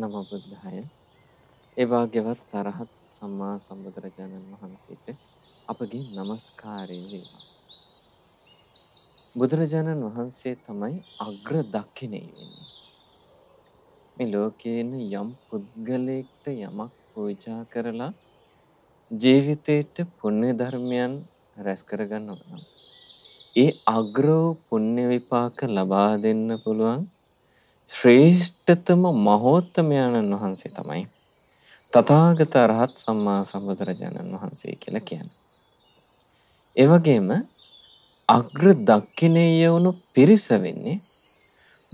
නම බුද්ධාය. ඒ වාගේවත් තරහත් සම්මා සම්බුදුරජාණන් වහන්සේට අපගේ নমස්කාරය වේවා. බුදුරජාණන් වහන්සේ තමයි අග්‍ර දක්ෂිනේ වෙන්නේ. මේ ලෝකේන යම් පුද්ගලයෙක්ට යමක් පූජා කරලා ජීවිතේට පුණ්‍ය ධර්මයන් රැස් කරගන්න ඕන. ඒ අග්‍ර පුණ්‍ය විපාක ලබා දෙන්න පුළුවන් ශ්‍රේෂ්ඨතම මහෝත්තමයාණන් වහන්සේ තමයි තථාගත අරහත් සම්මා සම්බුදුරජාණන් වහන්සේ කියලා කියන්නේ. ඒ වගේම අග්‍ර දක්ෂිනේය වුණු පිරිස වෙන්නේ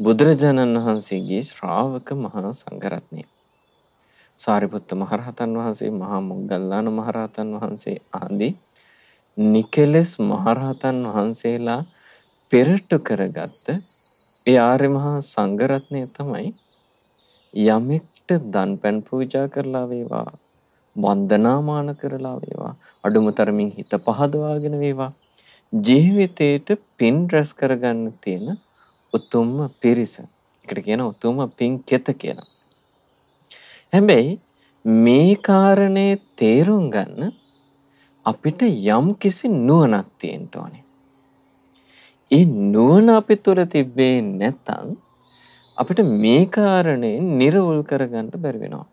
බුදුරජාණන් වහන්සේගේ ශ්‍රාවක මහා සංඝරත්නය. සාරිපුත්ත මහරහතන් වහන්සේ, මහා මොග්ගල්ලාන මහරහතන් වහන්සේ ආදී නිකලස් මහරහතන් වහන්සේලා පෙරට කරගත්ත ඒ ආර්ය මහා සංඝරත්නය තමයි යමෙක්ට දන් පැන් පූජා කරලා වේවා වන්දනාමාන කරලා වේවා අඩුම තරමින් හිත පහදවාගෙන වේවා ජීවිතේට පින් රැස් කරගන්න තියෙන උතුම්ම පිරිස. ඒකට කියන උතුම්ම පින් කෙත කියලා. හැබැයි මේ කාරණේ තේරුම් ගන්න අපිට යම් කිසි නුවණක් තියෙන්න ඕනේ. ඒ නුවණ අපි තුළ තිබ්බේ නැත්නම් අපිට මේ කාරණේ නිර්වෘල් කරගන්න බැරි වෙනවා.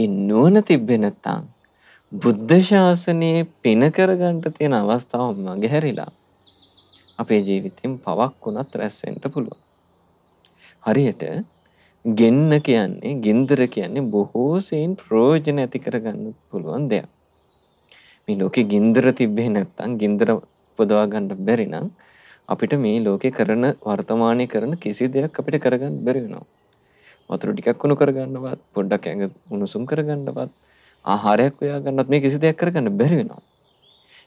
ඒ නුවණ තිබ්බේ නැත්නම් බුද්ධ ශාසනයේ පින කරගන්න තියෙන අවස්ථාව මගහැරිලා අපේ ජීවිතෙන් පවක් වුණත් රැස් වෙන්න පුළුවන්. හරියට ගෙන්න කියන්නේ ගින්දර කියන්නේ බොහෝ සෙයින් ප්‍රයෝජන ඇති කරගන්න පුළුවන් දෙයක්. මේ ලෝකේ ගින්දර තිබ්බේ නැත්නම් ගින්දර උපදවා ගන්න බැරි නම් අපිට මේ ලෝකෙ කරන වර්තමානය කරන කිසි දෙයක් අපිට කරගන්න බැරිෙනවා. වතුර ටිකක් වුණු කරගන්නවත් පොඩ්ඩක් ඇඟ උණුසුම් කරගන්නවත් ආහාරයක් ඔයා ගන්නත් මේ කිසි දෙයක් කරගන්න බැරිවෙනවා.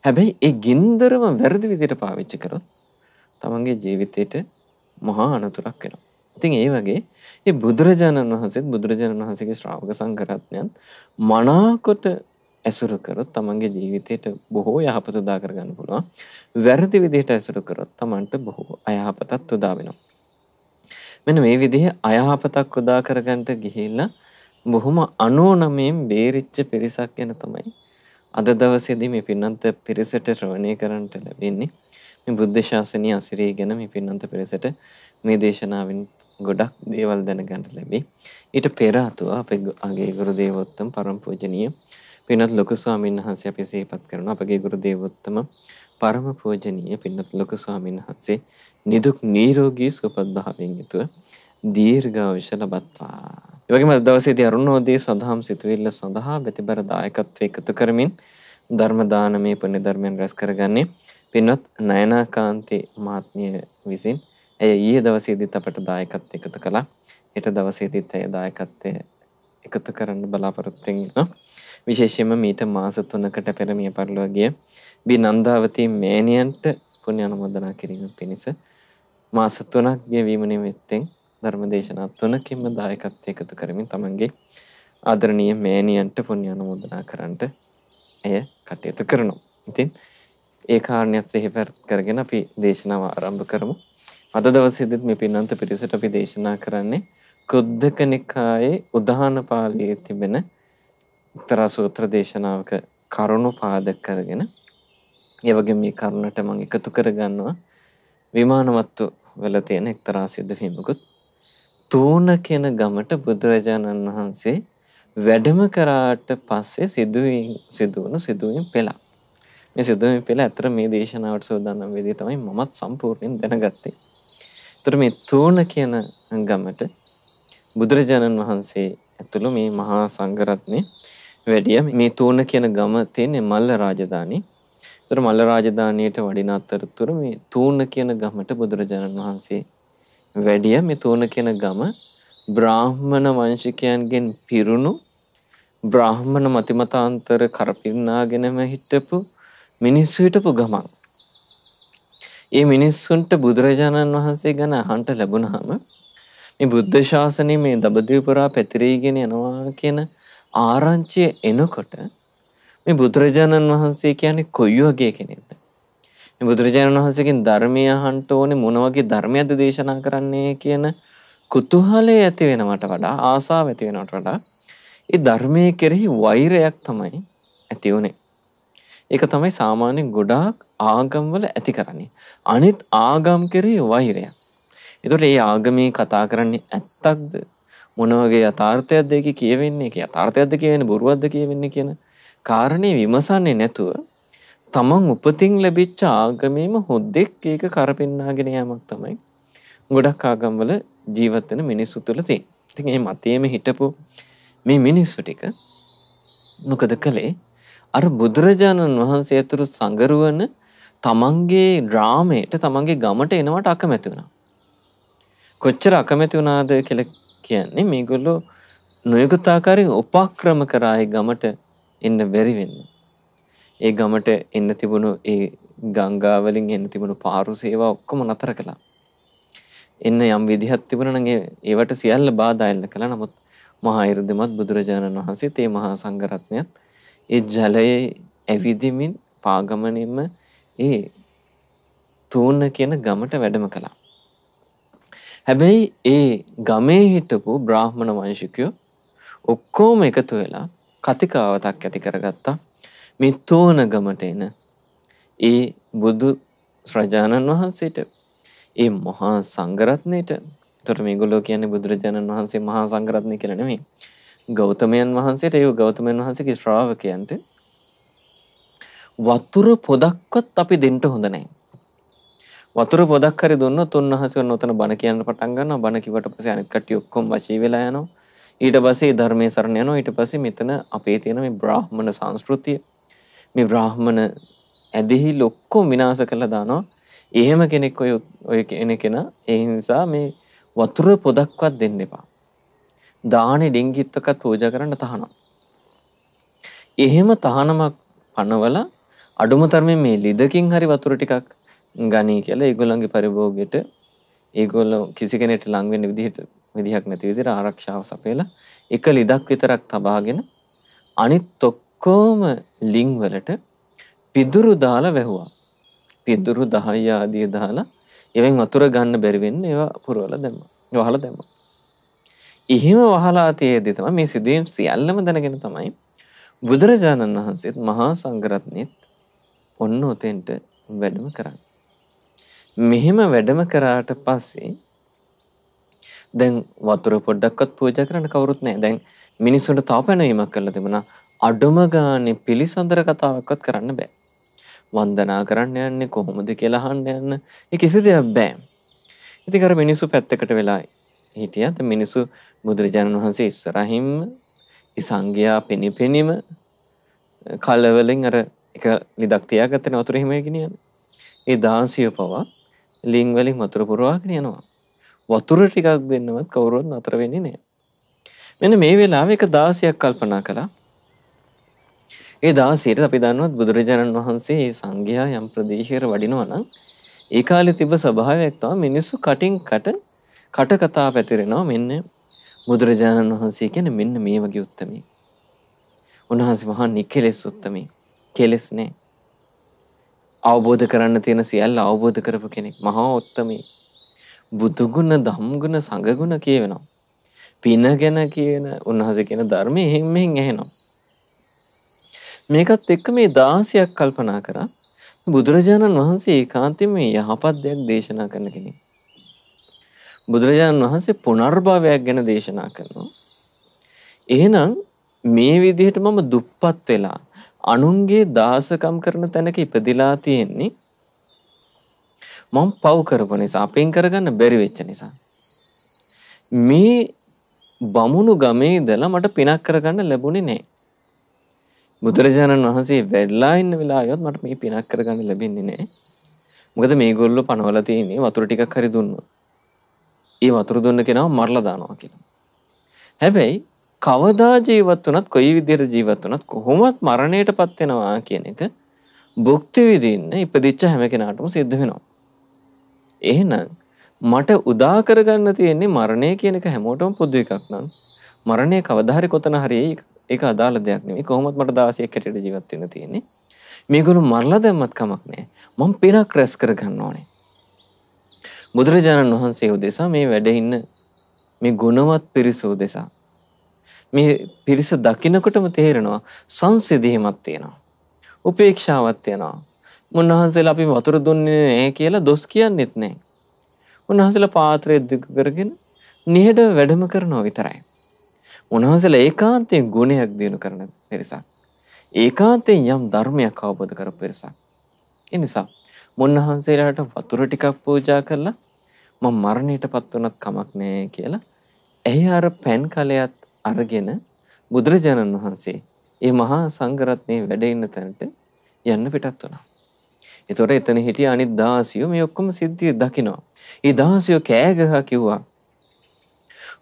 හැබැයි ඒ ගින්දරම වැරදි විදිට පාවිච්චි කරොත් තමන්ගේ ජීවිතයට මහා අනතුරක් වෙනවා. ඉතින් ඒ වගේ ඒ බුදුරජාණන් වහන්සේත් බුදුරජාණන් වහන්සේගේ ශ්‍රාවක සංකරත්නයන් මනාකොට ඇසුරු කරොත් තමන්ගේ ජීවිතයට බොහෝ යහපත උදා කරගන්න පුළුවන්. වැරදි විදිහට ඇසුරු කරොත් තමන්ට බොහෝ අයහපතත් උදා වෙනවා. මෙන්න මේ විදිහ අයහපතක් උදා කරගන්නට ගිහිල්ලා බොහොම 99න් බේරිච්ච පිරිසක් ගැන තමයි අද දවසේදී මේ පින්නන්ත පිරිසට ශ්‍රවණය කරන්නට ලැබෙන්නේ. මේ බුද්ධ ශාසනය අසිරිය ගැන මේ පින්නන්ත පිරිසට මේ දේශනාවෙන් ගොඩක් දේවල් දැනගන්න ලැබේ. ඊට පෙර අතුව අපේ අගේ ගුරු දේවෝත්තම පරම පූජනීය පින්වත් ලොකු ස්වාමීන් වහන්සේ අපි සිහිපත් කරනවා අපගේ ගුරු දේවෝත්තම පරම පූජනීය පින්වත් ලොකු ස්වාමීන් වහන්සේ නිදුක් නිරෝගී සුවපත් භාවයෙන් යුතුව දීර්ඝායුෂ ලබත්වා. ඒ වගේම දවසේදී අරුණෝදේ සදාම් සිතුවිල්ල සඳහා ප්‍රතිබර දායකත්වය එකතු කරමින් ධර්ම දානමේ පුණ්‍ය ධර්මයන් රැස් කරගන්නේ පින්වත් නයනාකාන්තේ මහත්මිය විසින්. ඇය ඊයේ දවසේදීත් අපට දායකත්වය එකතු කළා. හෙට දවසේදීත් ඇය දායකත්වය එකතු කරන්න බලාපොරොත්තු වෙනවා. විශේෂයෙන්ම මීට මාස 3කට පෙර මිය පරලොව ගිය බී නන්දාවතී මෑණියන්ට පුණ්‍ය අනුමೋದනා කිරීම පිණිස මාස 3ක් ගෙවීම නිමිත්තෙන් ධර්මදේශනා තුනකින්ම දායකත්වය එකතු කරමින් තමන්ගේ ආදරණීය මෑණියන්ට පුණ්‍ය අනුමೋದනා කරන්නට එය කටයුතු කරනවා. ඉතින් ඒ කාරණයක් සිහිපත් කරගෙන අපි දේශනාව ආරම්භ කරමු. අද දවසේදීත් මේ පින්නන්ත පිරිසට අපි දේශනා කරන්නේ කුද්දක නිකායේ උදාන පාළියේ තිබෙන එක්තරා සූත්‍ර දේශනාවක කරුණු පාදක කරගෙන ඒ වගේ මේ කරුණට මම එකතු කරගන්නවා විමානවත්තු වල තියෙන එක්තරා සිද්ධ වීමකුත් තූණ කියන ගමට බුදුරජාණන් වහන්සේ වැඩම කරාට පස්සේ සිදුවීම් සිදුවුණු සිදුවීම් පෙළක්. මේ සිදුවීම් පෙළ ඇතර මේ දේශනාවට සූදානම් වෙදී තමයි මමත් සම්පූර්ණයෙන් දැනගත්තේ. ඒතර මේ තූණ කියන ගමට බුදුරජාණන් වහන්සේ ඇතුළු මේ මහා සංඝරත්නයේ වැඩිය මේ තූර්ණ කියන ගම තියන්නේ මල්ල රාජධානී තර මල්ල රාජධානයට වඩින අත්තරතුර මේ තූර්ණ කියන ගමට බුදුරජාණන් වහන්සේ වැඩිය මේ තූර්ණ කියන ගම බ්‍රාහ්මණ වංශිකයන්ගෙන් පිරුණු බ්‍රාහ්මණ මතිමතාන්තර කරපින්නාගෙනම හිටපු මිනිස්සු හිටපු ගමන්. ඒ මිනිස්සුන්ට බුදුරජාණන් වහන්සේ ගැන අහන්ට ලැබුණහම මේ බුද්ධ ශාසනය මේ දබදවපුරා පැතිරීගෙන යනවා කියන ආරංචිය එනකොට මේ බුදුරජාණන් වහන්සේ කියන්නේ කොයි වගේ කෙනෙක්ද? මේ බුදුරජාණන් වහන්සේගෙන් ධර්මය අහන්න ඕනේ මොන වගේ ධර්මයක්ද දේශනා කරන්නේ කියන කුතුහලය ඇති වෙනවට වඩා ආසාව ඇති වෙනවට වඩා ඒ ධර්මයේ කෙරෙහි වෛරයක් තමයි ඇති උනේ. ඒක තමයි සාමාන්‍යයෙන් ගොඩාක් ආගම්වල ඇති කරන්නේ. අනිත් ආගම් කෙරෙහි වෛරය. ඒතකොට මේ ආගමේ කතා කරන්නේ ඇත්තක්ද? මොනවගේ යථාර්ථයක්ද ඒක කියවෙන්නේ ඒක යථාර්ථයක්ද කියවෙන්නේ බොරුවක්ද කියවෙන්නේ කියන කාරණේ විමසන්නේ නැතුව තමන් උපතින් ලැබිච්ච ආගමේම හොද්දෙක් ඒක කරපෙන්නාගෙන යෑමක් තමයි ගොඩක් ආගම්වල ජීවත් වෙන මිනිස්සු තුළ තියෙන. ඉතින් මේ මතයේම හිටපු මේ මිනිස්සු ටික මොකද කළේ? අර බුදුරජාණන් වහන්සේ ඇතුළු සංගරුවන තමන්ගේ ග්‍රාමයට තමන්ගේ ගමට එනවට අකමැති වුණා. කොච්චර අකමැති වුණාද කියලා කියන්නේ මේගොල්ලෝ නොයගතාකාරයෙන් උපක්‍රම කරාය ගමට එන්න බැරි වෙන්න. ඒ ගමට එන්න තිබුණු ඒ ගංගාවලින් එන්න තිබුණු පාරු සේවා ඔක්කොම නතර කළා. එන්න යම් විදිහක් තිබුණා නම් ඒවට සියල්ල බාධා එල්ල කළා. නමුත් මහා ඉර්ධිමත් බුදුරජාණන් වහන්සේ තේ මහා සංඝරත්නයත් ඒ ජලයේ ඇවිදිමින් පාගමනින්ම ඒ තූන්න කියන ගමට වැඩම කළා. හැබැයි ඒ ගමේ හිටපු බ්‍රාහ්මණ වංශිකයෝ ඔක්කෝම එකතු වෙලා කතිකාවතක් ඇති කරගත්තා මේ තෝනගමට එන ඒ බුදු ශ්‍රජාණන් වහන්සේට ඒ මහා සංගරත්නයට තොට මේගොලෝ කියන්නේ බුදුරජාණන් වහන්සේ මහා සංගරත්නය කරනමේ ගෞතමයන් වහන්සේට ඒ ගෞතමයන් වහන්සේගේ ශ්‍රාවකයන්ට වතුර පොදක්වත් අපි දෙන්ට හොඳ නෑ වතුර පොදක් හරි දුන්නොත් උන්වහන්සේ නොතන බණ කියන්න පටන් ගන්නවා බණ කිව්වට පස්සේ අනිත් කට්ටිය ඔක්කොම වශී වෙලා යනවා ඊට පස්සේ ධර්මයේ සරණ යනවා ඊට පස්සේ මෙතන අපේ තියෙන මේ බ්‍රාහ්මණ සංස්කෘතිය මේ බ්‍රාහ්මණ ඇදහිල් ඔක්කොම විනාශ කරලා දානවා එහෙම කෙනෙක් ඔය ඔය කෙන කෙනා ඒ නිසා මේ වතුර පොදක්වත් දෙන්න එපා දානේ ඩිංගිත්තකත් පූජා කරන්න තහනම් එහෙම තහනමක් පනවලා අඩුම තරමේ මේ ලිදකින් හරි වතුර ටිකක් ගනී කියලා ඒගොල්ලන්ගේ පරිභෝගයට ඒගොල්ලෝ කිසි කෙනෙට ලංවෙන්න විදිහට විදිහක් නැති විදිහට ආරක්ෂාව සපයලා එක ලිදක් විතරක් තබාගෙන අනිත් ඔක්කොම ලිං වලට පිදුරු දාලා වැහුවා. පිදුරු 10 ආදී දාලා එවෙන් වතුර ගන්න බැරි වෙන්න ඒවා පුරවලා දැම්මා. වහලා දැම්මා. එහෙම වහලා තියේදී තමයි මේ සිදුවීම් සියල්ලම දැනගෙන තමයි බුදුරජාණන් වහන්සේත් මහා සංඝරත්නෙත් ඔන්න උතෙන්ට වැඩම කරන්නේ. මෙහෙම වැඩම කරාට පස්සේ දැන් වතුර පොඩ්ඩක්වත් පූජා කරන්න කවුරුත් නැහැ. දැන් මිනිස්සුන්ට තාපැනවීමක් කරලා තිබුණා. අඩම ගානේ පිළිසඳර කතාවක්වත් කරන්න බෑ. වන්දනා කරන්න යන්නේ කොහොමද කියලා අහන්න යන්න. ඒ කිසි දෙයක් බෑ. ඉතින් අර මිනිස්සු පැත්තකට වෙලා හිටියා. දැන් මිනිස්සු බුදුරජාණන් වහන්සේ ඉස්සරහින්ම ඉසංගයා පිනිපිනිම කලවලින් අර එක ලිදක් තියාගත්තනේ වතුර එහෙම ගෙනියන්නේ. ඒ දාසිය පවා ලිං වලින් වතුර පුරවාගෙන යනවා. වතුර ටිකක් දෙන්නවත් කවුරුවත් නතර වෙන්නේ නෑ. මෙන්න මේ වෙලාව එක දාසයක් කල්පනා කළා. ඒ දාසයට අපි දන්නවත් බුදුරජාණන් වහන්සේ ඒ සංඝයා යම් ප්‍රදේශයකට වඩිනවා නම් ඒ කාලේ තිබ්බ ස්වභාවයක් තමයි මිනිස්සු කටින් කට කට කතා පැතිරෙනවා මෙන්න බුදුරජාණන් වහන්සේ කියන මෙන්න මේ වගේ උත්තමී. උන්වහන්සේ මහා නිකෙලෙස් උත්තමී. කෙලෙස් නෑ. අවබෝධ කරන්න තියෙන සියල්ල අවබෝධ කරපු කෙනෙක් මහා ඔත්තමේ. බුදුගුණ දම්ගුණ සඟගුණ කියවෙනවා. පින ගැන කියන උන්හස කියන ධර්මය එහෙම මෙහෙන් ඇහෙනවා. මේකත් එක්ක මේ දාසයක් කල්පනා කරා බුදුරජාණන් වහන්සේ ඒකාන්තයෙන් මේ යහපත් දෙයක් දේශනා කරන කෙනෙක්. බුදුරජාණන් වහන්සේ පුනර්භවයක් ගැන දේශනා කරනවා. එහෙනම් මේ විදිහට මම දුප්පත් වෙලා අනුන්ගේ දාසකම් කරන තැනක ඉපදිලා තියෙන්නේ මම පව් කරපු නිසා අපෙන් කරගන්න බැරි වෙච්ච නිසා මේ බමුණු ගමේ ඉඳලා මට පිනක් කරගන්න ලැබුණේ නැහැ බුදුරජාණන් වහන්සේ වැඩලා ඉන්න වෙලාවෙත් මට මේ පිනක් කරගන්න ලැබෙන්නේ නැහැ මොකද මේගොල්ලෝ පනවලා තියෙන්නේ වතුර ටිකක් හරි දුන්නොත් ඒ වතුර දුන්න කෙනාව මරලා දානවා කියලා හැබැයි කවදා ජීවත් වනත් කොයි විදිර ජීවත් වනත් කොහොමත් මරණයට පත්වෙනවා කියන එක භුක්ති විදින්න ඉපදිච්ච හැම කෙනාටම සිද්ධ වෙනවා. එහෙනම් මට උදාකරගන්න තියෙන්නේ මරණය කියනක හැමෝටම පුද්ද එකක් නම් මරණය කවධාරි කොතන හරි එක අදාල දෙයක් නෙම කොහොමත් මට දාසයක් කැට ජීවත්වෙන තියෙන්නේ මේගොලු මරලා දැම්මත් කමක් නෑ මං පිනක් රැස් කරගන්න ඕනේ. බුදුරජාණන් වහන්සේ උදෙසා මේ වැඩඉන්න මේ ගුණවත් පිරිසූ දෙසා මේ පිරිස දකිනකොටම තේරෙනවා සංසිදීමක් තියෙනවා. උපේක්ෂාවක් තියෙනවා. මුන්වහන්සේලා අපි වතුර දුන්නේ නැහැ කියලා දොස් කියන්නෙත් නැහැ. උන්වහන්සේලා පාත්‍රය දිග කරගෙන නිහඬ වැඩම කරනවා විතරයි. උන්වහන්සේලා ඒකාන්තයෙන් ගුණයක් දිනු කරන පිරිසක්. ඒකාන්තයෙන් යම් ධර්මයක් අවබෝධ කරපු පිරිසක්. ඒ නිසා මුන්වහන්සේලාට වතුර ටිකක් පූජා කළා මම මරණයටපත් වුණත් කමක් නෑ කියලා. එහි අර පෑන් කලයත් අරගෙන බුදුරජාණන් වහන්සේ ඒ මහා සංඝරත්නයේ වැඩ ඉන්න තැනට යන්න පිටත් වුණා. ඒතොර එතන හිටිය අනිත් දාසියෝ මේ ඔක්කොම සිද්ධිය දකිනවා. ඒ දාසියෝ කෑ ගහ කිව්වා.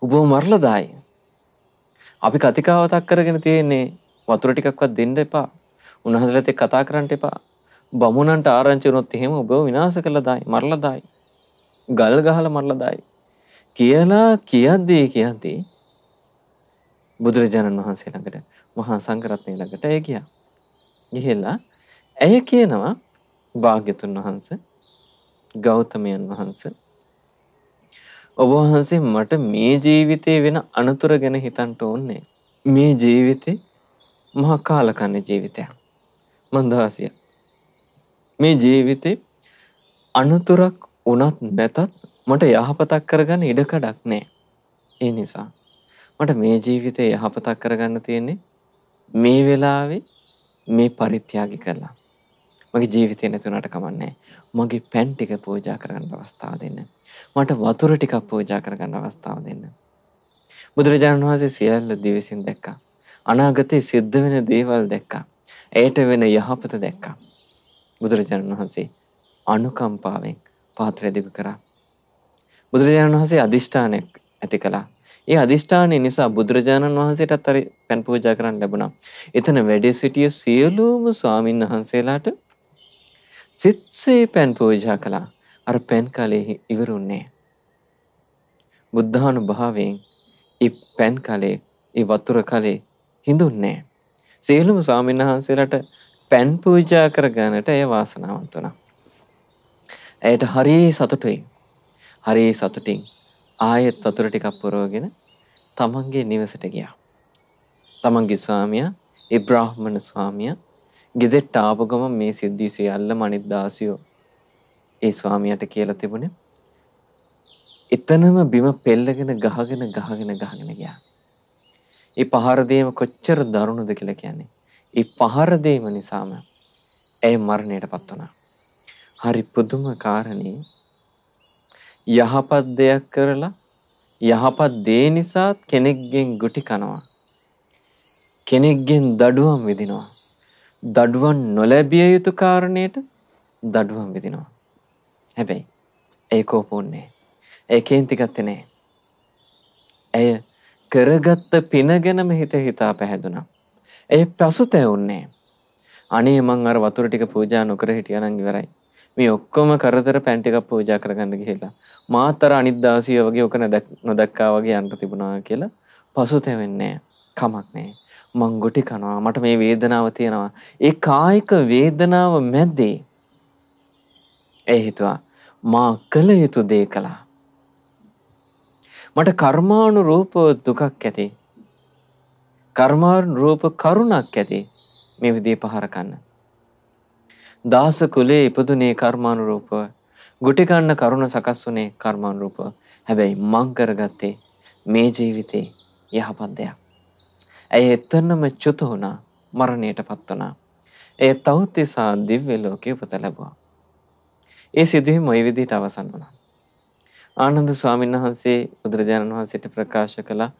"ඔබව මරලා දායි. අපි කතිකාවතක් කරගෙන තියෙන්නේ වතුර ටිකක්වත් දෙන්න එපා. උන්වහන්සේලාත් එක්ක කතා කරන්න එපා. බමුණන්ට ආරංචි වුණොත් එහෙම ඔබව විනාශ කරලා දායි, මරලා දායි. ගල් ගහලා මරලා දායි." කියලා කියද්දී කියද්දී බුදුරජාණන් වහන්සේ ළඟට මහා සංඝරත්නය ළඟට ඇය ගියා. ගිහිල්ලා ඇය කියනවා භාග්‍යතුන් වහන්ස ගෞතමයන් වහන්ස ඔබ වහන්සේ මට මේ ජීවිතේ වෙන අනතුර ගැන හිතන්න ඕනේ. මේ ජීවිතේ මහා කාලකන්න ජීවිතයක්. මන්දහාසිය. මේ ජීවිතේ අනතුරක් වුණත් නැතත් මට යහපතක් කරගන්න ඉඩකඩක් නෑ. ඒ නිසා මට මේ ජීවිතේ යහපතක් කරගන්න තියෙන්නේ මේ වෙලාවේ මේ පරිත්‍යාගය කළා. මගේ ජීවිතේ නැතුණාට කමන්නේ. මගේ පෑන් ටික පූජා කරගන්න අවස්ථාව දෙන්න. මට වතුර ටිකක් පූජා කරගන්න අවස්ථාව දෙන්න. බුදුරජාණන් වහන්සේ සියල්ල දිවිසින් දැක්කා. අනාගතේ සිද්ධ වෙන දේවල් දැක්කා. ඇයට වෙන යහපත දැක්කා. බුදුරජාණන් වහන්සේ අනුකම්පාවෙන් පාත්‍රය දිග කරා. බුදුරජාණන් වහන්සේ අදිෂ්ඨානයක් ඇති කළා. ඒ අධිෂ්ඨානය නිසා බුදුරජාණන් වහන්සේටත් අර පැන් පූජා කරන්න ලැබුණා. එතන වැඩ සිටිය සියලුම ස්වාමින් වහන්සේලාට සිත්සේ පැන් පූජා කළා. අර පැන් කලේ ඉවරුන්නේ. බුද්ධානුභාවයෙන් ඒ පැන් කලේ ඒ වතුර කලේ හිඳුන්නේ. සියලුම ස්වාමීන් වහන්සේලාට පැන් පූජා කර ගන්නට එය වාසනාවන්ත වුණා. ඇයට හරිය සතුටුයි. හරිය සතුටින් ආයෙත් වතුර ටිකක් පුරවගෙන තමන්ගේ නිවසට ගියා. තමන්ගේ ස්වාමියා ඒ බ්‍රාහ්මණ ස්වාමියා ගෙදෙට්ට ආපු ගමන් මේ සිද්ධි සියල්ලම අනිත් දාසියෝ ඒ ස්වාමියාට කියලා තිබුණේ. එතනම බිම පෙල්ලගෙන ගහගෙන ගහගෙන ගහගෙන ගියා. ඒ පහර දීම කොච්චර දරුණුද කියලා කියන්නේ. ඒ පහර දීම නිසාම ඇය මරණයටපත් වුණා. හරි පුදුම කාරණේ යහපත් දෙයක් කරලා යහපත් දේ නිසාත් කෙනෙක්ගෙන් ගුටි කනවා. කෙනෙක්ගෙන් දඩුවම් විදිනවා. දඩුවන් නොලැබිය යුතු කාරණයට දඩුවම් විදිනවා. හැබැයි ඒ කෝපුන්නේ. ඒ කේන්තිගත්තේ නෑ. ඇය කරගත්ත පින ගැනම හිත හිතා පැහැදුනා. ඒ පසුතැවුන්නේ. අනේ මං අර වතුර ටික පූජා නොකර හිටියනම් ඉවරයි. මේ ඔක්කොම කරදර පැන්ටිකක් පෝජා කරගන්න කියලා මාතර අනිද්දාසිය වගේ ඕක නොදක්කා වගේ අන්ට තිබුණා කියලා පසුතැවෙන්නේ කමක් නෑ මං ගොටි කනවා මට මේ වේදනාව තියෙනවා ඒ කායික වේදනාව මැද්දේ ඒ හිතුවා මා කළ යුතු දේ කළා මට කර්මාණු රූප දුකක් ඇති කර්මාණු රූප කරුණක් ඇති මේ විදිහේ පහර කන්න දාස කුලේ ඉපදුනේ කර්මානුරූපව. ගුටි කන්න කරුණ සකස් වුනේ කර්මානුරූපව. හැබැයි මං කරගත්තේ මේ ජීවිතේ යහපත් දෙයක්. ඇය එතනම චුත වුණා මරණයටපත් වුණා. ඒ තෞතිසා දිව්‍ය ලෝකේ උපත ලැබුවා. ඒ සිදුවීම මේ විදිහට අවසන් වුණා. ආනන්ද ස්වාමීන් වහන්සේ බුදුරජාණන් වහන්සේට ප්‍රකාශ කළා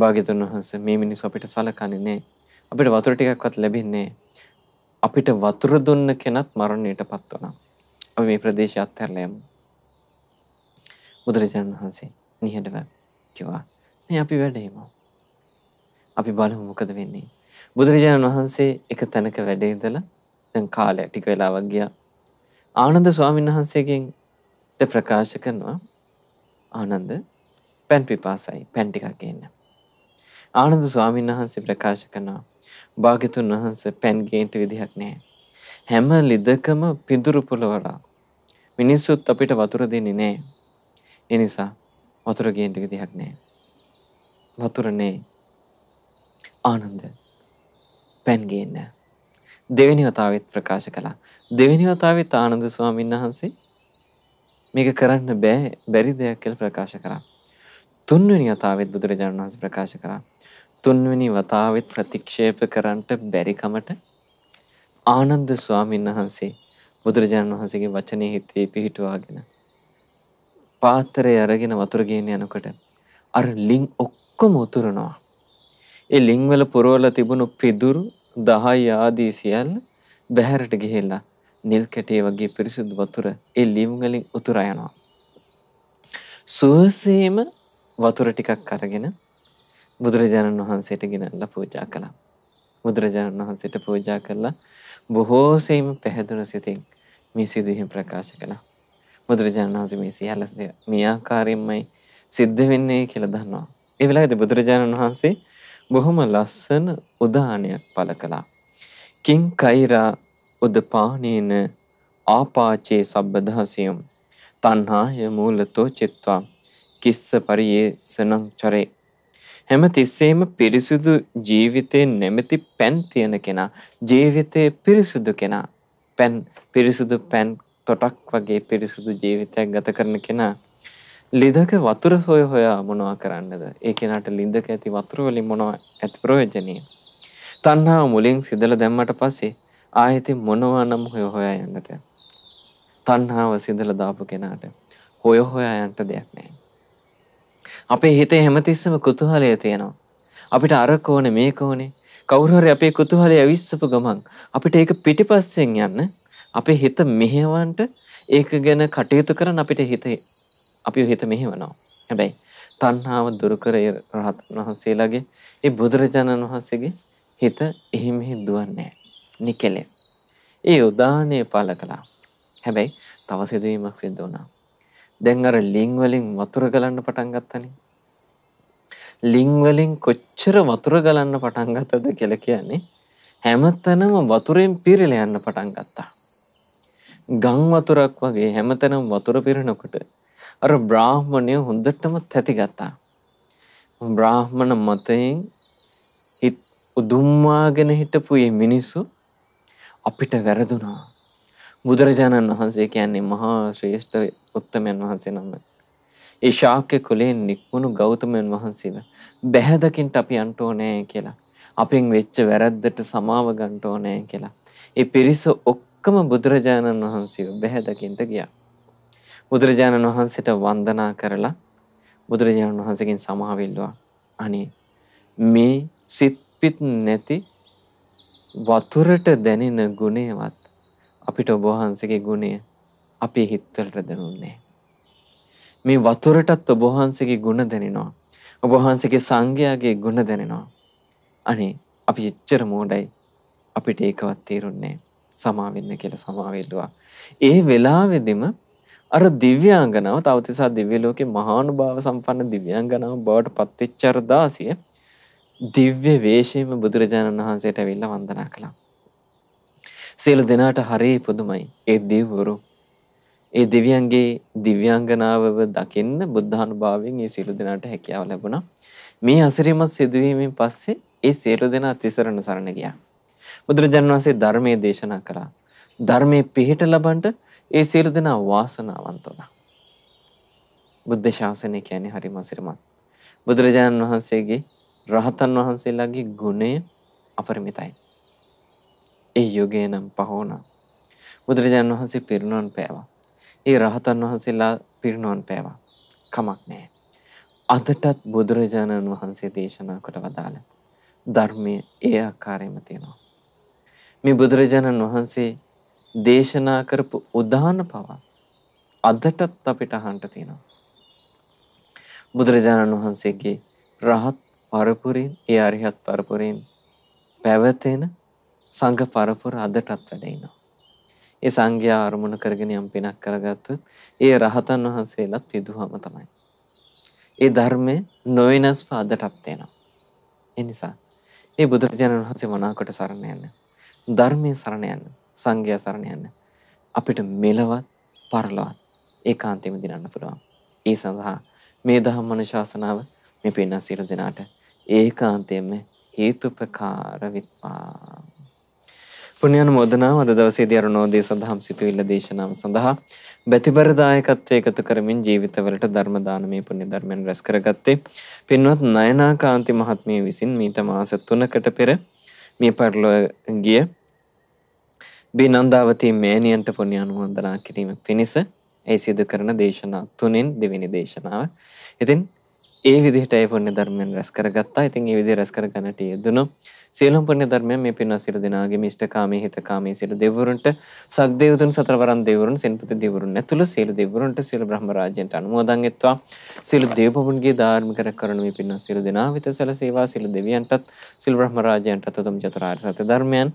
භාග්‍යතුන් වහන්සේ මේ මිනිස්සු අපිට සලකන්නේ නැහැ. අපිට වතුර ටිකක්වත් ලැබෙන්නේ නැහැ. අපිට වතුර දුන්න කෙනත් මරණයටපත් වුණා. අපි මේ ප්‍රදේශය අත්හැරලා යමු. බුදුරජාණන් වහන්සේ නිහඬව කිව්වා මේ අපි වැඩේම. අපි බලමු මොකද වෙන්නේ. බුදුරජාණන් වහන්සේ එක තැනක වැඩ ඉඳලා දැන් කාලය ටික වෙලාවක් ගියා. ආනන්ද ස්වාමීන් වහන්සේගෙන් ද ප්‍රකාශ කරනවා ආනන්ද පැන් පිපාසයි පැන් ටිකක් ගේන්න. ආනන්ද ස්වාමීන් වහන්සේ ප්‍රකාශ කරනවා භාග්‍යතුන් වහන්සේ පෑන් ගේන්ට විදිහක් නැහැ. හැම ලිදකම පිදුරු පොළවලා. මිනිස්සුත් අපිට වතුර දෙන්නේ නැහැ. ඒ නිසා වතුර ගේන්ට විදිහක් නැහැ. වතුර නැහැ. ආනන්ද පෑන් ගේන්න. දෙවෙනි වතාවෙත් ප්‍රකාශ කළා. දෙවෙනි වතාවෙත් ආනන්ද ස්වාමීන් වහන්සේ මේක කරන්න බෑ බැරි දෙයක් කියලා ප්‍රකාශ කරා. තුන්වෙනි වතාවෙත් බුදුරජාණන් වහන්සේ ප්‍රකාශ කරා. තුන්වෙනි වතාවෙත් ප්‍රතික්ෂේප කරන්නට බැරිකමට ආනන්ද ස්වාමීන් වහන්සේ බුදුරජාණන් වහන්සේගේ වචනේ හිතේ පිහිටුවාගෙන පාත්‍රය අරගෙන වතුර ගේන්න යනකොට අර ලිං ඔක්කොම උතුරනවා. ඒ ලිං වල පුරවලා තිබුණු පිදුරු 10 ආදී සියල්ල බහැරට ගිහිල්ලා නිල් කැටේ වගේ පිරිසිදු වතුර ඒ ලිම් වලින් උතුරා යනවා. සුවසේම වතුර ටිකක් අරගෙන බුදුරජාණන් වහන්සේට ගෙනල්ලා පූජා කළා. බුදුරජාණන් වහන්සේට පූජා කළා. බොහෝ සෙයින් පැහැදුණු සිතින් මේ සිදුවීම ප්‍රකාශ කළා. බුදුරජාණන් වහන්සේ මේ සියල්ල මේ ආකාරයෙන්මයි සිද්ධ වෙන්නේ කියලා දන්නවා. ඒ වෙලාවේදී බුදුරජාණන් වහන්සේ බොහොම ලස්සන උදාහරණයක් පළ කළා. කිං කෛරා උදපාණේන ආපාචේ සබ්බදහසියම් තණ්හාය මූලතෝ චිත්වා කිස්ස පරියේසනං චරේ හැම තිස්සේම පිරිසුදු ජීවිතය නැමැති පැන් තියෙන කෙනා ජීවිතය පිරිසුදු කෙනා පැන් පිරිසුදු පැන් තොටක් වගේ පිරිසුදු ජීවිතයක් ගත කරන කෙනා ලිදක වතුර හොය හොයා මොනවා කරන්නද ඒ කෙනාට ලින්දක ඇති වතුර වලින් මොනවා ඇති ප්‍රයෝජනීය තණ්හාව මුලින් සිදලා දැම්මට පස්සේ ආයෙත් මොනවා නම් හොය හොයා යන්නද තණ්හාව සිදලා දාපු කෙනාට හොය හොයා යන්න දෙයක් නැහැ අපේ හිතේ හැමතිස්සම කුතුහලය තියෙනවා. අපිට අර කෝනේ මේක ඕනේ. කවුරු හරි අපේ කුතුහලය අවිස්සපු ගමන් අපිට ඒක පිටිපස්සෙන් යන්න අපේ හිත මෙහෙවන්ට ඒක ගැන කටයුතු කරන්න අපිට හිතේ අපි හිත මෙහෙවනවා. හැබැයි තණ්හාව දුරු කර රහතන් වහන්සේලාගේ ඒ බුදුරජාණන් වහන්සේගේ හිත එහෙ මෙහෙ දුවන්නේ නිකලෙස්. ඒ උදාහරණය පාල කළා. හැබැයි තව සිදුවීමක් සිද්ධ වුණා. දැන් අර ලිං වලින් වතුර ගලන්න පටන් ගත්තනේ. ලිං වලින් කොච්චර වතුර ගලන්න පටන් ගත්තද කියලා කියන්නේ හැමතැනම වතුරෙන් පිරෙලා යන්න පටන් ගත්තා. ගම් වතුරක් වගේ හැමතැනම වතුර පිරෙනකොට අර බ්‍රාහ්මණය හොඳටම තැති ගත්තා. බ්‍රාහ්මණ මතයෙන් හිත් උදුම්මාගෙන හිටපු මේ මිනිස්සු අපිට වැරදුනා. බුදුරජාණන් වහන්සේ කියන්නේ මහා ශ්‍රේෂ්ඨ උත්තමයන් වහන්සේ නම. ඒ ශාක්‍ය කුලයෙන් නික්මුණු ගෞතමයන් වහන්සේලා බැහැදකින්ට අපි යන්න ඕනේ කියලා. අපෙන් වෙච්ච වැරද්දට සමාව ගන්න ඕනේ කියලා. ඒ පිරිස ඔක්කොම බුදුරජාණන් වහන්සේව බැහැදකින්ට ගියා. බුදුරජාණන් වහන්සේට වන්දනා කරලා බුදුරජාණන් වහන්සේගෙන් සමාව ඉල්ලුවා. අනේ මේ සිත් පිත් නැති වතුරට දැනෙන ගුණේවත් අපිට ඔබ වහන්සේගේ ගුණය අපේ හිත්වලට දැනුන්නේ. මේ වතුරටත් ඔබ වහන්සේගේ ගුණ දැනෙනවා. ඔබ වහන්සේගේ සංඝයාගේ ගුණ දැනෙනවා. අනේ අපි එච්චර මෝඩයි අපිට ඒකවත් තේරුන්නේ සමාවෙන්න කියලා සමාවෙල්ලුවා. ඒ වෙලාවෙදිම අර දිව්‍යාංගනාව තවතිසා දිව්‍ය ලෝකේ මහානුභාව සම්පන්න දිව්‍යාංගනාව බවට පත්වෙච්ච අර දාසිය දිව්‍ය වේශයෙන්ම බුදුරජාණන් වහන්සේට ඇවිල්ලා වන්දනා කළා. සියලු දෙනාට හරේ පුදුමයි. ඒ දෙවිවරු ඒ දෙවියන්ගේ දිව්‍යාංගනාවව දකින්න බුද්ධානුභාවයෙන් ඒ සියලු දෙනාට හැකියාව ලැබුණා. මේ අසිරිමත් සිදුවීමෙන් පස්සේ ඒ සියලු දෙනා තිසරණ සරණ ගියා. බුදුරජාණන් වහන්සේ ධර්මයේ දේශනා කළා. ධර්මයේ පිහිට ලබන්න ඒ සියලු දෙනා වාසනාවන්ත වුණා. බුද්ධ ශාසනය කියන්නේ හරිම අසිරිමත්. බුදුරජාණන් වහන්සේගේ රහතන් වහන්සේලාගේ ගුණය අපරිමිතයි. ඒ යුගයේ නම් පහෝනා. බුදුරජාණන් වහන්සේ පිරිනොන් පෑවා. ඒ රහතන් වහන්සේලා පිරිනොන් පෑවා. කමක් නැහැ. අදටත් බුදුරජාණන් වහන්සේ දේශනා කොට වදාළ ධර්මයේ ඒ ආකාරයෙන්ම තියෙනවා. මේ බුදුරජාණන් වහන්සේ දේශනා කරපු උදාන පව අදටත් අපිට අහන්න තියෙනවා. බුදුරජාණන් වහන්සේගේ රහත් පරපුරින් ඒ අරිහත් පරපුරින් පැවතෙන සංඝ පරපුර අදටත් වැඩ ඉනවා. ඒ සංඝයා අරමුණු කරගෙන යම් පිනක් කරගත්තොත් ඒ රහතන් වහන්සේලාත් පිදුවම තමයි. ඒ ධර්මයේ නොවෙනස්ව අදටත් එනවා. ඒ නිසා මේ බුදුරජාණන් වහන්සේ මනාකොට සරණ යන්න. ධර්මයේ සරණ යන්න. සංඝයා සරණ යන්න. අපිට මෙලවත් පරලවත් ඒකාන්තයෙන්ම දිනන්න පුළුවන්. ඒ සඳහා මේ ධම්මන ශාසනාව මේ පින්න සියලු දෙනාට ඒකාන්තයෙන්ම හේතුපකාර විත්වා පුණ්‍යන මොදනාව අද දවසේදී අර නෝදේ සඳහම් සිතුවිල්ල දේශනාව සඳහා බැතිබර දායකත්වය එකතු කරමින් ජීවිතවලට ධර්ම දානමය පුණ්‍ය ධර්මයන් රැස් කරගත්තේ පින්වත් නයනා කාන්ති මහත්මිය විසින් මීට මාස 3කට පෙර මේ පරිලෝ ගිය බී නන්දාවතී මෑණියන්ට පුණ්‍යානුවන්දනා කිරීම පිණිස ඒ සිදු කරන දේශනා තුනෙන් දෙවෙනි දේශනාව. ඉතින් ඒ විදිහට ඒ පුණ්‍ය ධර්මයන් රැස් කරගත්තා. ඉතින් ඒ විදිහ රැස් කරගන්නට යෙදුණු සියලුම පුණ්‍ය ධර්මයන් මේ පින්වත් සියලු දෙනාගේ මිෂ්ඨකාමී හිතකාමී සියලු දෙවිවරුන්ට සක්දේවතුන් සතරවරන් දෙවිවරුන් සෙන්පති දෙවිවරුන් ඇතුළු සියලු දෙවිවරුන්ට සියලු බ්‍රහ්ම රාජ්‍යන්ට අනුමෝදන් එත්වා සියලු දේවපුන්ගේ ධාර්මික රැකකරන මේ පින්වත් සියලු දෙනා වෙත සැලසේවා සියලු දෙවියන්ටත් සියලු බ්‍රහ්ම රාජ්‍යන්ටත් උතුම් චතුරාර්ය සත්‍ය ධර්මයන්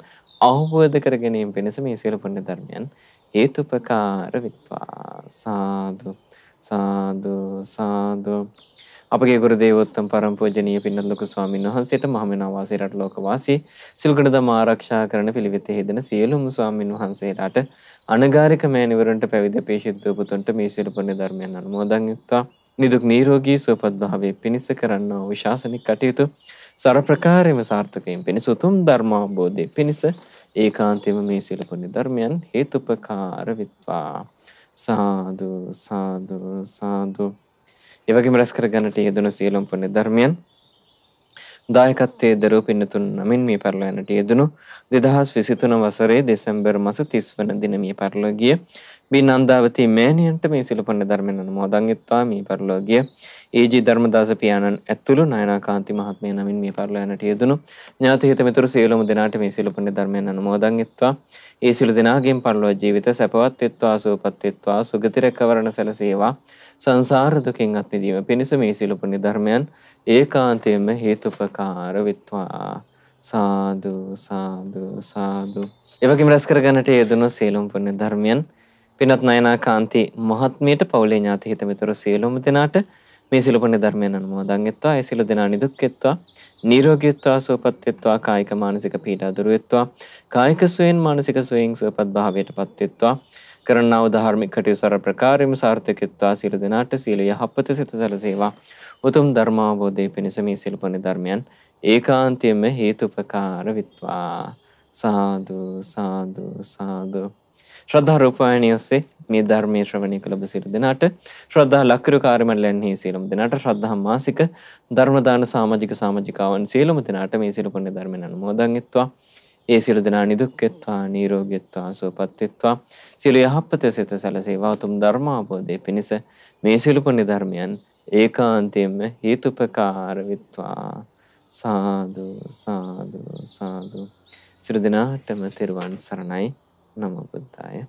අවබෝධ කර ගැනීම පිණිස මේ සියලු පුණ්‍ය ධර්මයන් හේතුපකාර විත්වා සාදු සාදු සාදු අපගේ ගුරු දේවෝත්තම පරම පූජනීය පින්වත් ලොකු ස්වාමීන් වහන්සේට මහමෙන ආවාසී රට ලෝකවාසී සිල්ගුණ දම ආරක්ෂා කරන පිළිවෙතේ යෙදෙන සියලුම ස්වාමීන් වහන්සේලාට අනගාരിക මෑණිවරුන්ට පැවිදි පේශිද්ද පුතුන්ට මේ සියලු පුණ්‍ය ධර්මයන් අනුමෝදන් යුක්තා නිදුක් නිරෝගී සුවපත් භාවයේ පිණිස කරන්නා වූ ශාසනික කටයුතු සර්වප්‍රකාරයෙන්ම සාර්ථකයෙන් පිණිස උතුම් ධර්මාභෝධයේ පිණිස ඒකාන්තයෙන්ම මේ සියලු පුණ්‍ය ධර්මයන් හේතුපකාර විත්වා සාදු සාදු සාදු එවගේම රැස් කරගන්නට යෙදන සියලුම් පුණ්‍ය ධර්මයන් දායකත්වයේ දරූ පින්නතුන් නමින් මේ පරිලෝ යනට යෙදුණු 2023 වසරේ දෙසැම්බර් මාස 30 වන දින මේ පරිලෝ ගිය බිනන්දාවති මෑණියන්ට මේ සිළු පුණ්‍ය ධර්මයන් අනුමෝදන් වෙත්වා මේ පරිලෝ ගිය ඒජි ධර්මදාස පියාණන් ඇතුළු නයනාකාන්ති මහත්මිය නමින් මේ පරිලෝ යනට යෙදුණු ඥාති හිත මිතුරු සියලුම දෙනාට මේ සිළු පුණ්‍ය ධර්මයන් අනුමෝදන් වෙත්වා ඒ සිළු දෙනාගෙන් පරිලෝ ජීවිත සැපවත් වෙත්වා සුවපත් වෙත්වා සුගති රැකවරණ සැලසේවා සංසාර දුකෙන් අත් මිදීම පිණිස මේ සියලු පුණ්‍ය ධර්මයන් ඒකාන්තයෙන්ම හේතුපකාර වෙත්වා සාදු සාදු සාදු එවගේම රැස් කරගන්නට යෙදුණු සියලුම පුණ්‍ය ධර්මයන් පිනත් නයනා කාන්ති මහත්මියට පවුලේ ඥාති හිතමිතුරු සියලුම දෙනාට මේ සියලු පුණ්‍ය ධර්මයන් අනුමෝදන් වෙත්වා ඒ සියලු දෙනා නිදුක්කෙත්වා නිරෝගීත්වා සුවපත්ත්වා කායික මානසික පීඩා දුරුවෙත්වා කායික සුවයෙන් මානසික සුවයෙන් සුවපත් භාවයට පත්වෙත්වා කරන්නාව ධාර්මික කටයුතු සර ප්‍රකාරයෙන්ම සාර්ථකත්වා සියලු දෙනාට සියලු යහපත සිත සැලසේවා. උතුම් ධර්මාවබෝධය පිණිස මේ සියලු පුණ්‍ය ධර්මයන් ඒකාන්තයෙන්ම හේතුපකාර විත්වා. සාදු සාදු සාදු ශ්‍රද්ධා රූපවාහිනිය ඔස්සේ මේ ධර්මයේ ශ්‍රවණය කළ ඔබ සියලු දෙනාට ශ්‍රද්ධා ලක්‍රු කාර්යමණ්ඩලයන්හි සියලුම දෙනාට ශ්‍රද්ධා මාසික ධර්ම දාන සමාජික සමාජිකාවන් සියලුම දෙනාට මේ සියලු පුණ්‍ය ධර්මයන් අනුමෝදන් වෙත්වා ඒ සියලු දෙනා නිදුක්කෙත්වා නිරෝගීත්වා සුවපත්ත්වා සියලු යහපත සිත සැලසේවා උතුම් ධර්මාබෝධය පිණිස මේ සියලු පුණ්‍ය ධර්මයන් ඒකාන්තයෙන්ම හේතුපකාර විත්වා සාදු සාදු සාදු සියලු දෙනාටම තෙරුවන් සරණයි නමෝ බුද්ධාය